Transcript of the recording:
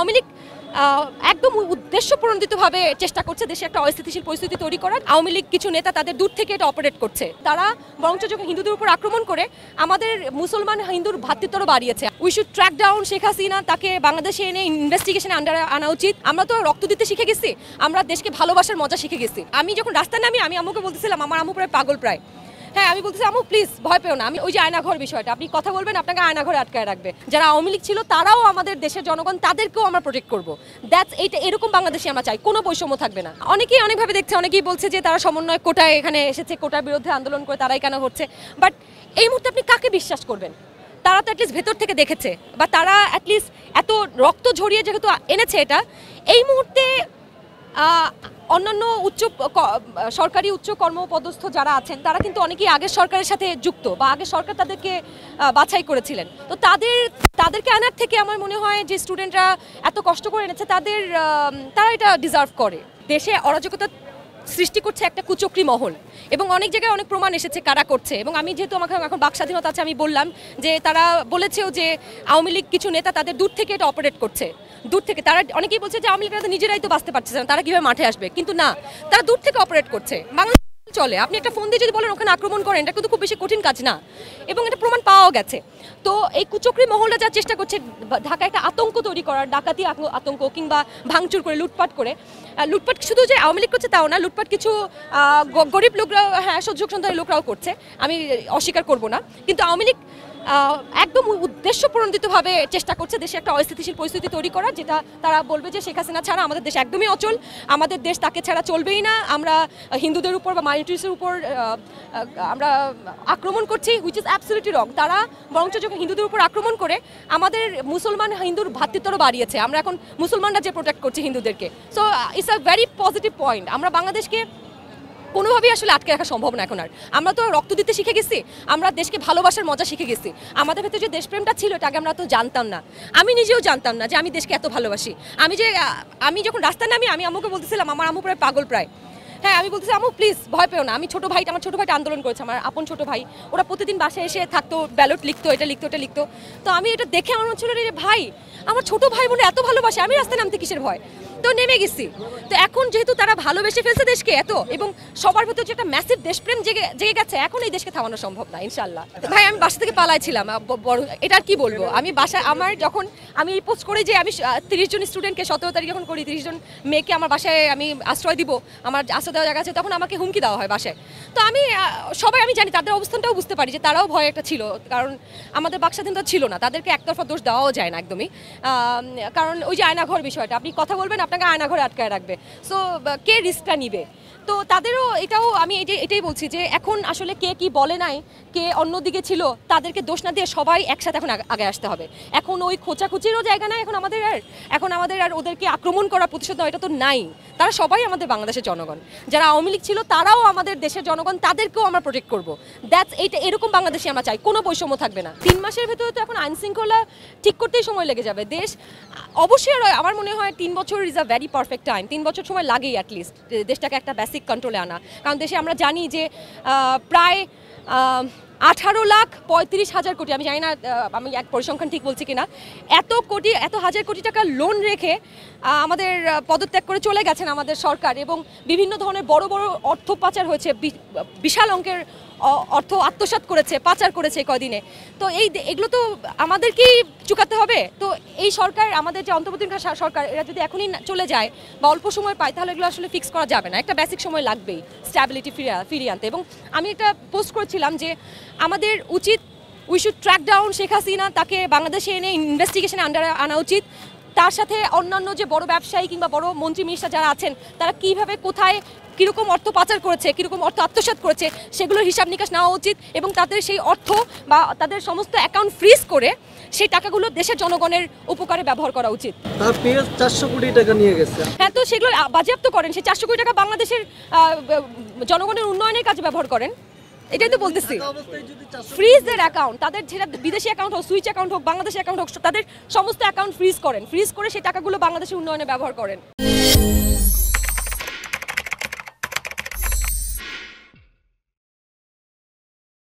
আওয়ামী লীগ একদম উদ্দেশ্য প্রণোদিতভাবে চেষ্টা করছে দেশে একটা অস্থিতিশীল পরিস্থিতি তৈরি করার আওয়ামী লীগ কিছু নেতা তাদের দূর থেকে এটা অপারেট করছে তারা বরঞ্চ যখন হিন্দুদের উপর আক্রমণ করে আমাদের মুসলমান হিন্দুর ভ্রাতৃত্বরও বাড়িয়েছে we should track down Sheikh Hasina তাকে বাংলাদেশে এনে ইনভেস্টিগেশনে আন্ডার আনা উচিত আমরা তো রক্ত দিতে শিখে গেছি আমরা দেশকে ভালোবাসার মজা শিখে গেছি আমি যখন রাস্তায় নামি আমি আম্মুকে বলতেছিলাম আমার আম্মু প্রায় পাগল প্রায় হ্যাঁ আমি বলতেছি আমু প্লিজ ভয় পেও না আমি ওই যে আয়নাঘর বিষয়টা আপনি কথা বলবেন আপনাকে আয়নাঘরে আটকায় রাখবে যারা আওয়ামী লীগ ছিল তারাও আমাদের দেশের জনগণ তাদেরকেও আমরা প্রোটেক্ট করবো দ্যাটস এইটা এরকম বাংলাদেশে আমরা চাই কোনো বৈষম্য থাকবে না অনেকেই অনেকভাবে দেখছে অনেকেই বলছে যে তারা সমন্বয় কোটায় এখানে এসেছে কোটার বিরুদ্ধে আন্দোলন করে তারাই কেন হচ্ছে বাট এই মুহূর্তে আপনি কাকে বিশ্বাস করবেন তারা তো অ্যাটলিস্ট ভেতর থেকে দেখেছে বা তারা অ্যাটলিস্ট এত রক্ত ঝরিয়ে যেহেতু এনেছে এটা এই মুহূর্তে অন্যান্য উচ্চ সরকারি উচ্চ কর্মপদস্থ যারা আছেন তারা কিন্তু অনেকেই আগের সরকারের সাথে যুক্ত বা আগের সরকার তাদেরকে বাছাই করেছিলেন তো তাদের তাদেরকে আনার থেকে আমার মনে হয় যে স্টুডেন্টরা এত কষ্ট করে এনেছে তাদের তারা এটা ডিজার্ভ করে দেশে অরাজকতা সৃষ্টি করছে একটা কুচক্রি মহল এবং অনেক জায়গায় অনেক প্রমাণ এসেছে কারা করছে এবং আমি যেহেতু আমাকে এখন বাক স্বাধীনতা আছে আমি বললাম যে তারা বলেছেও যে আওয়ামী লীগ কিছু নেতা তাদের দূর থেকে এটা অপারেট করছে দূর থেকে তারা অনেকেই বলছে যে আওয়ামী লীগ নিজেরাই তো বাঁচতে পারছে না তারা কীভাবে মাঠে আসবে কিন্তু না তারা দূর থেকে অপারেট করছে বাংলা চলে আপনি একটা ফোন দিয়ে যদি বলেন ওখানে আক্রমণ করেন এটা কিন্তু খুব বেশি কঠিন কাজ না এবং এটা প্রমাণ পাওয়াও গেছে তো এই কুচক্রি মহলটা যা চেষ্টা করছে ঢাকা একটা আতঙ্ক তৈরি করার ডাকাতি আতঙ্ক কিংবা ভাঙচুর করে লুটপাট করে লুটপাট শুধু যে আওয়ামী লীগ করছে তাও না লুটপাট কিছু গরিব লোকরা হ্যাঁ সহযোগ সন্ধানের লোকরাও করছে আমি অস্বীকার করব না কিন্তু আওয়ামী লীগ একদম উদ্দেশ্য প্রণোদিতভাবে চেষ্টা করছে দেশে একটা অস্থিতিশীল পরিস্থিতি তৈরি করার যেটা তারা বলবে যে শেখ হাসিনা ছাড়া আমাদের দেশ একদমই অচল আমাদের দেশ তাকে ছাড়া চলবেই না আমরা হিন্দুদের উপর বা মাইনরিটিসের উপর আমরা আক্রমণ করছি উইচ ইজ অ্যাবসলিউটলি রং তারা বরঞ্চ যখন হিন্দুদের উপর আক্রমণ করে আমাদের মুসলমান হিন্দুর ভাতৃত্বরও বাড়িয়েছে আমরা এখন মুসলমানরা যে প্রোটেক্ট করছি হিন্দুদেরকে so it's a very positive point আমরা বাংলাদেশকে কোনোভাবেই আসলে আটকে রাখা সম্ভব না এখন আর আমরা তো রক্ত দিতে শিখে গেছি আমরা দেশকে ভালোবাসার মজা শিখে গেছি আমাদের ভেতরে যে দেশপ্রেমটা ছিল এটাকে আমরা তো জানতাম না আমি নিজেও জানতাম না যে আমি দেশকে এত ভালোবাসি আমি যে আমি যখন রাস্তায় নামি আমি আম্মুকে বলতেছিলাম আমার আম্মু প্রায় পাগল প্রায় হ্যাঁ আমি বলতেছি আম্মু প্লিজ ভয় পেও না আমি ছোটো ভাইটা আমার ছোটো ভাইটা আন্দোলন করেছে আমার আপন ছোটো ভাই ওরা প্রতিদিন বাসায় এসে থাকতো ব্যালট লিখতো এটা লিখতো এটা লিখতো তো আমি এটা দেখে আমার মনে হচ্ছিল যে ভাই আমার ছোটো ভাই বোন এত ভালোবাসে আমি রাস্তায় নামতে কিসের ভয় তো নেমে গেছি তো এখন যেহেতু তারা ভালোবেসে ফেলছে দেশকে এত এবং সবার ভেতর যে একটা ম্যাসিভ দেশপ্রেম জেগে জেগে গেছে এখন এই দেশকে থামানো সম্ভব না ইনশাল্লাহ ভাই আমি বাসা থেকে পালাইছিলাম বড় এটা কি বলবো আমি বাসা আমার যখন আমি এই পোস্ট করে যে আমি তিরিশ জন স্টুডেন্টকে সতেরো তারিখ যখন করি তিরিশ জন মেয়েকে আমার বাসায় আমি আশ্রয় দিব আমার আশ্রয় দেওয়া জায়গা আছে তখন আমাকে হুমকি দেওয়া হয় বাসায় তো আমি সবাই আমি জানি তাদের অবস্থানটাও বুঝতে পারি যে তারাও ভয় একটা ছিল কারণ আমাদের বাক তো ছিল না তাদেরকে একতরফা দোষ দেওয়াও যায় না একদমই কারণ ওই যে আয়নাঘর বিষয়টা আপনি কথা বলবেন আপনাকে ঘরে আটকায় রাখবে সো কে রিস্কটা নিবে তো তাদেরও এটাও আমি এটাই বলছি যে এখন আসলে কে কি বলে নাই কে অন্যদিকে ছিল তাদেরকে দোষ না দিয়ে সবাই একসাথে এখন আগে আসতে হবে এখন ওই খোঁচাখুচিরও জায়গা নাই এখন আমাদের আর এখন আমাদের আর ওদেরকে আক্রমণ করা প্রতিশোধ এটা তো নাই তারা সবাই আমাদের বাংলাদেশের জনগণ যারা আওয়ামী লীগ ছিল তারাও আমাদের দেশের জনগণ তাদেরকেও আমরা প্রোটেক্ট করবো দ্যাটস এইটা এরকম বাংলাদেশে আমরা চাই কোনো বৈষম্য থাকবে না তিন মাসের ভেতরে তো এখন আইনশৃঙ্খলা ঠিক করতেই সময় লেগে যাবে দেশ অবশ্যই আমার মনে হয় তিন বছর is a very perfect time তিন বছর সময় লাগেই অ্যাটলিস্ট দেশটাকে একটা সিক কন্ট্রোলে আনা কারণ দেশে আমরা জানি যে প্রায় আঠারো লাখ পঁয়ত্রিশ হাজার কোটি আমি জানি না আমি এক পরিসংখ্যান ঠিক বলছি কিনা এত কোটি এত হাজার কোটি টাকা লোন রেখে আমাদের পদত্যাগ করে চলে গেছেন আমাদের সরকার এবং বিভিন্ন ধরনের বড় বড় অর্থ পাচার হয়েছে বিশাল অঙ্কের অর্থ আত্মসাত করেছে পাচার করেছে কদিনে তো এই এগুলো তো আমাদেরকেই চুকাতে হবে তো এই সরকার আমাদের যে অন্তর্বর্তীকালীন সরকার এরা যদি এখনই চলে যায় বা অল্প সময় পায় তাহলে এগুলো আসলে ফিক্স করা যাবে না একটা বেসিক সময় লাগবেই স্ট্যাবিলিটি ফিরিয়ে ফিরিয়ে আনতে এবং আমি একটা পোস্ট করেছিলাম যে আমাদের উচিত we should track down Sheikh Hasina তাকে বাংলাদেশে এনে ইনভেস্টিগেশনে আন্ডারে আনা উচিত তার সাথে অন্যান্য যে বড় ব্যবসায়ী কিংবা বড় মন্ত্রী মিনিস্টার যারা আছেন তারা কিভাবে কোথায় কীরকম অর্থ পাচার করেছে কীরকম অর্থ আত্মসাত করেছে সেগুলোর হিসাব নিকাশ নেওয়া উচিত এবং তাদের সেই অর্থ বা তাদের সমস্ত অ্যাকাউন্ট ফ্রিজ করে সেই টাকাগুলো দেশের জনগণের উপকারে ব্যবহার করা উচিত চারশো হ্যাঁ তো সেগুলো বাজেয়াপ্ত করেন সেই চারশো কোটি টাকা বাংলাদেশের জনগণের উন্নয়নের কাজে ব্যবহার করেন এটাই তো বলতেছি ফ্রিজের অ্যাকাউন্ট তাদের যেটা বিদেশি অ্যাকাউন্ট হোক সুইচ অ্যাকাউন্ট হোক বাংলাদেশি অ্যাকাউন্ট হোক তাদের সমস্ত অ্যাকাউন্ট ফ্রিজ করেন ফ্রিজ করে সেই টাকাগুলো বাংলাদেশের উন্নয়নে ব্যবহার করেন